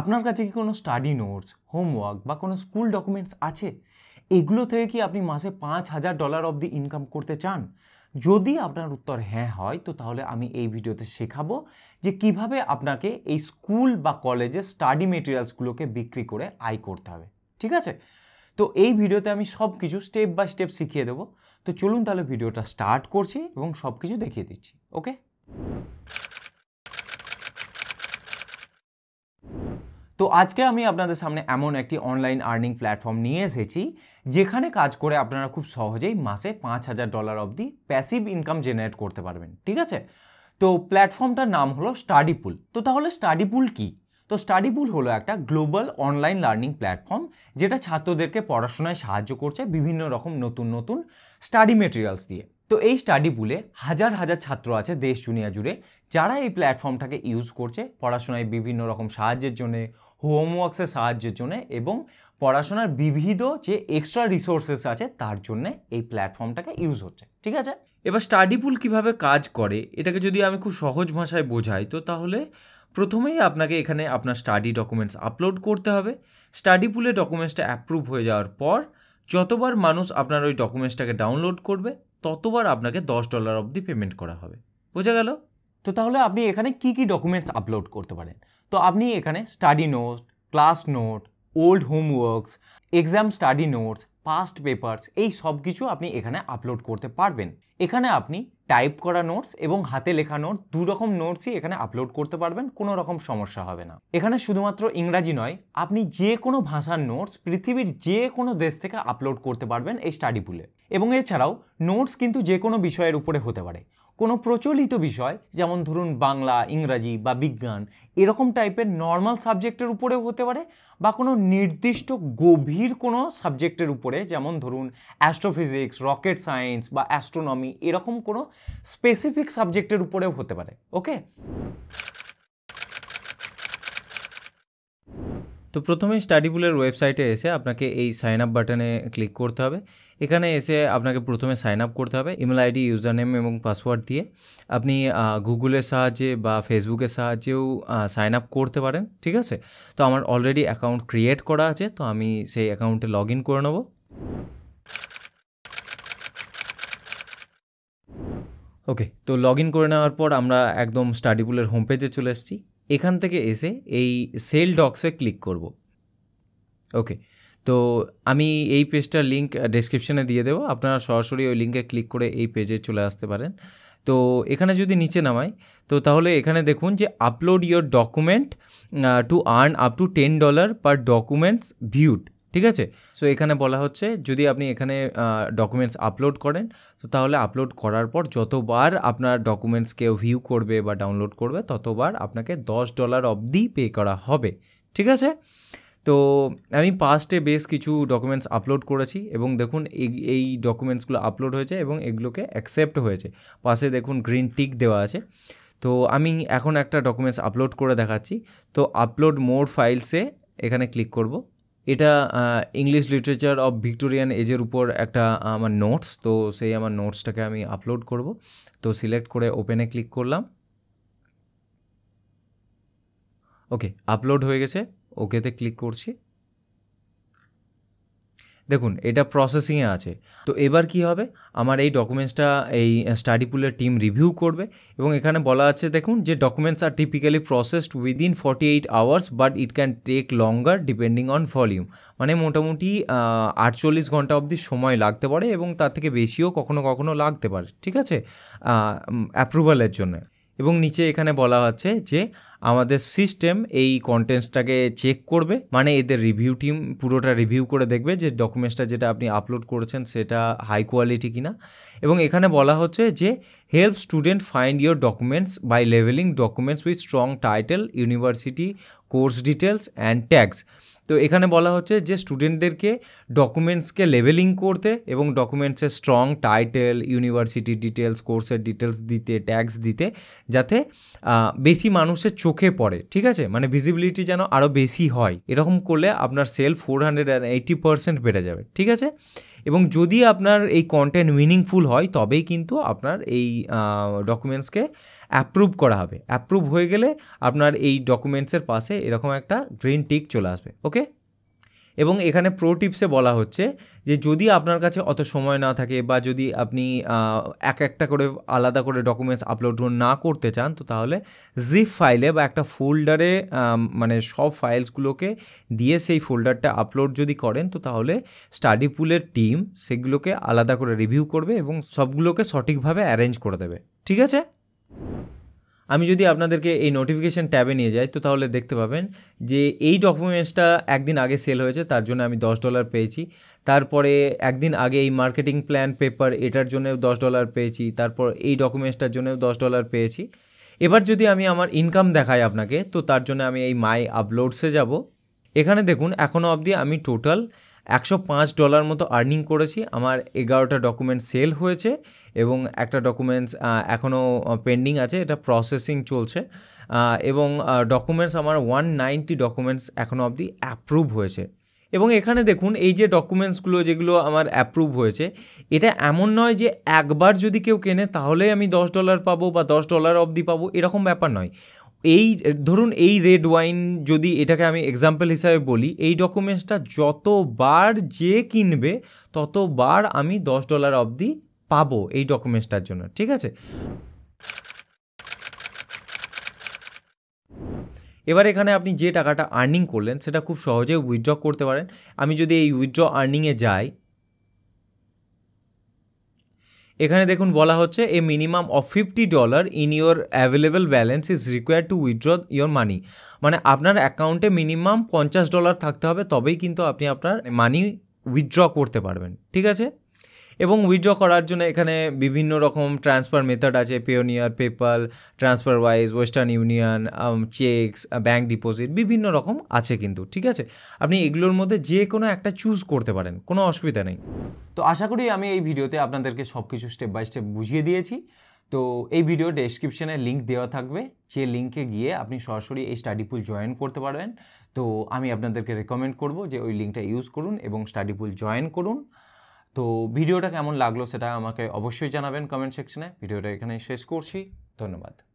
আপনার কাছে কি কোনো স্টাডি নোটস হোমওয়ার্ক বা কোনো স্কুল ডকুমেন্টস আছে এগুলো থেকে কি আপনি মাসে পাঁচ হাজার ডলার অবধি ইনকাম করতে চান যদি আপনার উত্তর হ্যাঁ হয় তো তাহলে আমি এই ভিডিওতে শেখাবো যে কিভাবে আপনাকে এই স্কুল বা কলেজের স্টাডি মেটেরিয়ালসগুলোকে বিক্রি করে আয় করতে হবে ঠিক আছে তো এই ভিডিওতে আমি সব কিছু স্টেপ বাই স্টেপ শিখিয়ে দেবো তো চলুন তাহলে ভিডিওটা স্টার্ট করছি এবং সব কিছু দেখিয়ে দিচ্ছি ওকে তো আজকে আমি আপনাদের সামনে এমন একটি অনলাইন আর্নিং প্ল্যাটফর্ম নিয়ে এসেছি যেখানে কাজ করে আপনারা খুব সহজেই মাসে পাঁচ হাজার ডলার অবধি প্যাসিভ ইনকাম জেনারেট করতে পারবেন ঠিক আছে তো প্ল্যাটফর্মটার নাম হলো স্টাডিপুল তো তাহলে স্টাডিপুল কী তো স্টাডিপুল হলো একটা গ্লোবাল অনলাইন লার্নিং প্ল্যাটফর্ম যেটা ছাত্রদেরকে পড়াশোনায় সাহায্য করছে বিভিন্ন রকম নতুন নতুন স্টাডি মেটেরিয়ালস দিয়ে তো এই স্টাডি পুলে হাজার হাজার ছাত্র আছে দেশ দুনিয়া জুড়ে যারা এই প্ল্যাটফর্মটাকে ইউজ করছে পড়াশোনায় বিভিন্ন রকম সাহায্যের জন্যে হোমওয়ার্কসের সাহায্যের জন্য এবং পড়াশোনার বিবিধ যে এক্সট্রা রিসোর্সেস আছে তার জন্য এই প্ল্যাটফর্মটাকে ইউজ হচ্ছে ঠিক আছে এবার স্টাডি পুল কীভাবে কাজ করে এটাকে যদি আমি খুব সহজ ভাষায় বোঝাই তো তাহলে প্রথমেই আপনাকে এখানে আপনার স্টাডি ডকুমেন্টস আপলোড করতে হবে স্টাডি ডকুমেন্টসটা অ্যাপ্রুভ হয়ে যাওয়ার পর যতবার মানুষ আপনার ওই ডকুমেন্টসটাকে ডাউনলোড করবে ততবার আপনাকে দশ ডলার অবধি পেমেন্ট করা হবে বোঝা গেল তো তাহলে আপনি এখানে কি কি ডকুমেন্টস আপলোড করতে পারেন তো আপনি এখানে study note class note old homeworks exam study notes past papers এই সব কিছু আপনি এখানে আপলোড করতে পারবেন এখানে আপনি টাইপ করা নোটস এবং হাতে লেখা নোট দু রকম নোটসই এখানে আপলোড করতে পারবেন কোনো রকম সমস্যা হবে না এখানে শুধুমাত্র ইংরাজি নয় আপনি যে কোনো ভাষার নোটস পৃথিবীর যে কোনো দেশ থেকে আপলোড করতে পারবেন এই স্টাডি পুলে এবং এছাড়াও নোটস কিন্তু যে কোনো বিষয়ের উপরে হতে পারে কোনো প্রচলিত বিষয় যেমন ধরুন বাংলা ইংরাজি বা বিজ্ঞান এরকম টাইপের নর্মাল সাবজেক্টের উপরেও হতে পারে বা কোনো নির্দিষ্ট গভীর কোনো সাবজেক্টের উপরে যেমন ধরুন অ্যাস্ট্রোফিজিক্স রকেট সায়েন্স বা অ্যাস্ট্রোনমি এরকম কোনো স্পেসিফিক সাবজেক্টের উপরেও হতে পারে ওকে তো প্রথমে স্টাডিবুলের ওয়েবসাইটে এসে আপনাকে এই সাইন আপ বাটনে ক্লিক করতে হবে এখানে এসে আপনাকে প্রথমে সাইন আপ করতে হবে ইমেল আইডি ইউজার নেম এবং পাসওয়ার্ড দিয়ে আপনি গুগলের সাহায্যে বা ফেসবুকের সাহায্যেও সাইন আপ করতে পারেন ঠিক আছে তো আমার অলরেডি অ্যাকাউন্ট ক্রিয়েট করা আছে তো আমি সেই অ্যাকাউন্টে লগ ইন করে নেবো ওকে তো লগ ইন করে নেওয়ার পর আমরা একদম স্টাডিপুলের হোম পেজে চলে এসেছি এখান থেকে এসে এই সেল ডক্সে ক্লিক করব ওকে তো আমি এই পেজটার লিঙ্ক ডেসক্রিপশানে দিয়ে দেবো আপনারা সরাসরি ওই লিঙ্কে ক্লিক করে এই পেজে চলে আসতে পারেন তো এখানে যদি নিচে নামাই তো তাহলে এখানে দেখুন যে upload your document to earn up to ten dollar per documents viewed ঠিক আছে সো এখানে বলা হচ্ছে যদি আপনি এখানে ডকুমেন্টস আপলোড করেন তো তাহলে আপলোড করার পর যতবার আপনার ডকুমেন্টস কেউ ভিউ করবে বা ডাউনলোড করবে ততবার আপনাকে দশ ডলার অবধি পে করা হবে ঠিক আছে তো আমি পাস্টে বেশ কিছু ডকুমেন্টস আপলোড করেছি এবং দেখুন এই ডকুমেন্টসগুলো আপলোড হয়েছে এবং এগুলোকে অ্যাকসেপ্ট হয়েছে পাশে দেখুন গ্রিন টিক দেওয়া আছে তো আমি এখন একটা ডকুমেন্টস আপলোড করে দেখাচ্ছি তো আপলোড মোর ফাইলসে এখানে ক্লিক করবো এটা ইংলিশ লিটারেচার অফ ভিক্টোরিয়ান এজের উপর একটা আমার নোটস তো সেই আমার নোটসটাকে আমি আপলোড করব তো সিলেক্ট করে ওপেনে ক্লিক করলাম ওকে আপলোড হয়ে গেছে ওকেতে ক্লিক করছি দেখুন এটা প্রসেসিংয়ে আছে তো এবার কি হবে আমার এই ডকুমেন্টসটা এই স্টাডি পুলের টিম রিভিউ করবে এবং এখানে বলা আছে দেখুন যে documents are typically processed within forty eight hours but it can take longer depending on volume মানে মোটামুটি আটচল্লিশ ঘন্টা অবধি সময় লাগতে পারে এবং তার থেকে বেশিও কখনো কখনো লাগতে পারে ঠিক আছে অ্যাপ্রুভালের জন্য এবং নিচে এখানে বলা হচ্ছে যে আমাদের সিস্টেম এই কন্টেন্টসটাকে চেক করবে মানে এদের রিভিউ টিম পুরোটা রিভিউ করে দেখবে যে ডকুমেন্টসটা যেটা আপনি আপলোড করেছেন সেটা হাই কোয়ালিটি কিনা এবং এখানে বলা হচ্ছে যে help student find your documents by লেভেলিং documents with strong title university course details and tags তো এখানে বলা হচ্ছে যে স্টুডেন্টদেরকে ডকুমেন্টসকে লেভেলিং করতে এবং ডকুমেন্টসের স্ট্রং টাইটেল ইউনিভার্সিটি ডিটেলস কোর্সের ডিটেলস দিতে ট্যাক্স দিতে যাতে বেশি মানুষের চোখে পড়ে ঠিক আছে মানে ভিজিবিলিটি যেন আরও বেশি হয় এরকম করলে আপনার sale four hundred and eighty percent বেড়ে যাবে ঠিক আছে এবং যদি আপনার এই কন্টেন্ট মিনিংফুল হয় তবেই কিন্তু আপনার এই ডকুমেন্টসকে অ্যাপ্রুভ করা হবে অ্যাপ্রুভ হয়ে গেলে আপনার এই ডকুমেন্টসের পাশে এরকম একটা গ্রিন টিক চলে আসবে ওকে এবং এখানে প্রো টিপসে বলা হচ্ছে যে যদি আপনার কাছে অত সময় না থাকে বা যদি আপনি এক একটা করে আলাদা করে ডকুমেন্টস আপলোড না করতে চান তো তাহলে জিপ ফাইলে বা একটা ফোল্ডারে মানে সব ফাইলসগুলোকে দিয়ে সেই ফোল্ডারটা আপলোড যদি করেন তো তাহলে স্টাডি পুলের টিম সেগুলোকে আলাদা করে রিভিউ করবে এবং সবগুলোকে সঠিকভাবে অ্যারেঞ্জ করে দেবে ঠিক আছে আমি যদি আপনাদেরকে এই নোটিফিকেশান ট্যাবে নিয়ে যাই তো তাহলে দেখতে পাবেন যে এই ডকুমেন্টসটা একদিন আগে সেল হয়েছে তার জন্য আমি দশ ডলার পেয়েছি তারপরে একদিন আগে এই মার্কেটিং প্ল্যান পেপার এটার জন্যেও দশ ডলার পেয়েছি তারপর এই ডকুমেন্টসটার জন্যেও দশ ডলার পেয়েছি এবার যদি আমি আমার ইনকাম দেখাই আপনাকে তো তার জন্য আমি এই মাই আপলোডসে যাব এখানে দেখুন এখনও অবধি আমি টোটাল একশো পাঁচ ডলার মতো আর্নিং করেছি আমার এগারোটা ডকুমেন্ট সেল হয়েছে এবং একটা ডকুমেন্টস এখনও পেন্ডিং আছে এটা প্রসেসিং চলছে এবং ডকুমেন্টস আমার ওয়ান নাইনটি ডকুমেন্টস এখনও অবধি অ্যাপ্রুভ হয়েছে এবং এখানে দেখুন এই যে ডকুমেন্টসগুলো যেগুলো আমার অ্যাপ্রুভ হয়েছে এটা এমন নয় যে একবার যদি কেউ কেনে তাহলে আমি দশ ডলার পাবো বা দশ ডলার অবধি পাবো এরকম ব্যাপার নয় এই ধরুন এই রেড ওয়াইন যদি এটাকে আমি এক্সাম্পল হিসাবে বলি এই ডকুমেন্টসটা যতবার যে কিনবে ততবার আমি দশ ডলার অবধি পাবো এই ডকুমেন্টসটার জন্য ঠিক আছে এবার এখানে আপনি যে টাকাটা আর্নিং করলেন সেটা খুব সহজে উইথড্র করতে পারেন আমি যদি এই উইথড্র আর্নিংয়ে যাই এখানে দেখুন বলা হচ্ছে a minimum of fifty dollar in your available balance is require to withdraw your money মানে আপনার অ্যাকাউন্টে মিনিমাম পঞ্চাশ ডলার থাকতে হবে তবেই কিন্তু আপনি আপনার মানি উইথড্র করতে পারবেন ঠিক আছে এবং উইথড্র করার জন্য এখানে বিভিন্ন রকম ট্রান্সফার মেথড আছে Payoneer PayPal TransferWise Western Union cheques bank deposit বিভিন্ন রকম আছে কিন্তু ঠিক আছে আপনি এগুলোর মধ্যে যে কোনো একটা চুজ করতে পারেন কোনো অসুবিধা নেই তো আশা করি আমি এই ভিডিওতে আপনাদেরকে সব কিছু স্টেপ বাই স্টেপ বুঝিয়ে দিয়েছি তো এই ভিডিও ডেসক্রিপশানে লিঙ্ক দেওয়া থাকবে যে লিঙ্কে গিয়ে আপনি সরাসরি এই স্টাডি পুল জয়েন করতে পারবেন তো আমি আপনাদেরকে রেকমেন্ড করব যে ওই লিঙ্কটা ইউজ করুন এবং স্টাডি পুল জয়েন করুন তো ভিডিওটা কেমন লাগলো সেটা আমাকে অবশ্যই জানাবেন কমেন্ট সেকশনে ভিডিওটা এখানে শেষ করছি ধন্যবাদ